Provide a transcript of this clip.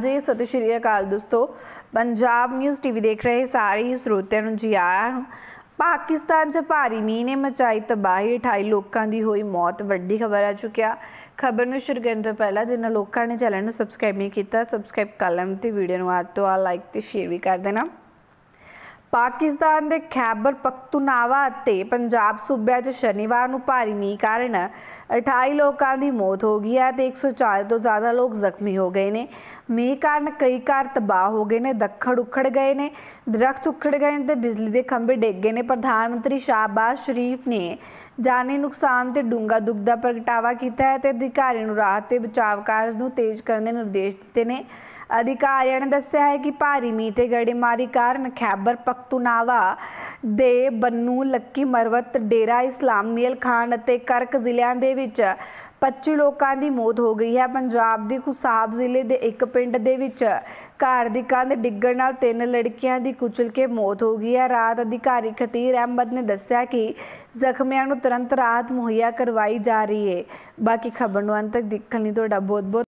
ਜੀ ਸਤਿ ਸ਼੍ਰੀ ਅਕਾਲ ਦੋਸਤੋ ਪੰਜਾਬ ਨਿਊਜ਼ ਟੀਵੀ ਦੇਖ ਰਹੇ ਸਾਰੇ ਸਰੋਤਿਆਂ ਨੂੰ ਜੀ ਆਇਆਂ ਨੂੰ ਪਾਕਿਸਤਾਨ 'ਚ ਭਾਰੀ ਮੀਂਹ ਨੇ ਮਚਾਈ ਤਬਾਹੀ 28 ਲੋਕਾਂ ਦੀ ਹੋਈ ਮੌਤ ਵੱਡੀ ਖਬਰ ਆ ਚੁੱਕਿਆ ਖਬਰ ਨੂੰ ਸ਼ੁਰੂ ਕਰਨ ਤੋਂ ਪਹਿਲਾਂ ਜਿਨ੍ਹਾਂ ਲੋਕਾਂ ਨੇ ਚੈਨਲ ਨੂੰ ਸਬਸਕ੍ਰਾਈਬ ਨਹੀਂ ਕੀਤਾ ਸਬਸਕ੍ਰਾਈਬ ਕਰ ਲੈਣ ਤੇ ਵੀਡੀਓ ਨੂੰ ਆਦ ਤੋਂ ਆ ਲਾਈਕ ਤੇ ਸ਼ੇਅਰ ਵੀ ਕਰ ਦੇਣਾ ਪਾਕਿਸਤਾਨ ਦੇ ਖੈਬਰ ਪਖਤੂਨਾਵਾ ਅਤੇ ਪੰਜਾਬ ਸੂਬਿਆਂ 'ਚ ਸ਼ਨੀਵਾਰ ਨੂੰ ਭਾਰੀ ਮੀਂਹ ਕਾਰਨ 28 ਲੋਕਾਂ ਦੀ ਮੌਤ ਹੋ ਗਈ ਹੈ ਤੇ 104 ਤੋਂ ਜ਼ਿਆਦਾ ਲੋਕ ਜ਼ਖਮੀ ਹੋ ਗਏ ਨੇ ਮੀਂਹ ਕਾਰਨ ਕਈ ਘਰ ਤਬਾਹ ਹੋ ਗਏ ਨੇ ਦੱਖੜ ਉਖੜ ਗਏ ਨੇ ਦਰਖਤ ਉਖੜ ਗਏ ਨੇ ਤੇ ਬਿਜਲੀ ਦੇ ਖੰਭੇ ਡਿੱਗ ਗਏ ਨੇ ਪ੍ਰਧਾਨ ਮੰਤਰੀ ਸ਼ਾਹਬਾਜ਼ ਸ਼ਰੀਫ ਨੇ ਜਾਨੀ ਨੁਕਸਾਨ ਤੇ ਡੂੰਗਾ ਦੁੱਖ ਦਾ ਪ੍ਰਗਟਾਵਾ ਕੀਤਾ ਹੈ ਤੇ ਅਧਿਕਾਰੀਆਂ ਨੂੰ ਰਾਹਤ ਤੇ ਬਚਾਅ ਕਾਰਜ ਨੂੰ ਤੇਜ਼ ਕਰਨ ਦੇ ਨਿਰਦੇਸ਼ ਦਿੱਤੇ ਨੇ ਅਧਿਕਾਰੀਆਂ ਨੇ ਦੱਸਿਆ ਹੈ ਕਿ ਭਾਰੀ ਮੀਂਹ ਤੇ ਗੜੇਮਾਰੀ ਕਾਰਨ ਖੈਬਰ ਤੁਨਾਵਾ ਦੇ ਬੰਨੂ ਲੱਕੀ ਮਰਵਤ ਡੇਰਾ ਇਸਲਾਮੀਅਲ ਖਾਨ ਅਤੇ ਕਰਕ ਜ਼ਿਲ੍ਹਿਆਂ ਦੇ ਵਿੱਚ 25 ਲੋਕਾਂ ਦੀ ਮੌਤ ਹੋ ਗਈ ਹੈ ਪੰਜਾਬ ਦੇ ਖੁਸਾਬ ਜ਼ਿਲ੍ਹੇ ਦੇ ਇੱਕ ਪਿੰਡ ਦੇ ਵਿੱਚ ਘਰ ਦੀ ਕੰਧ ਡਿੱਗਣ ਨਾਲ ਤਿੰਨ ਲੜਕੀਆਂ ਦੀ ਕੁਚਲ ਕੇ ਮੌਤ ਹੋ ਗਈ ਹੈ ਰਾਤ ਅਧਿਕਾਰੀ ਖਤੀਰ ਅਹਿਮਦ ਨੇ ਦੱਸਿਆ ਕਿ ਜ਼ਖਮੀਆਂ ਨੂੰ ਤੁਰੰਤ ਰਾਹਤ ਮੁਹੱਈਆ ਕਰਵਾਈ ਜਾ ਰਹੀ ਹੈ ਬਾਕੀ ਖਬਰ ਨੂੰ ਅੰਤ ਤੱਕ ਦੇਖਣ ਲਈ ਤੁਹਾਡਾ ਬਹੁਤ ਬਹੁਤ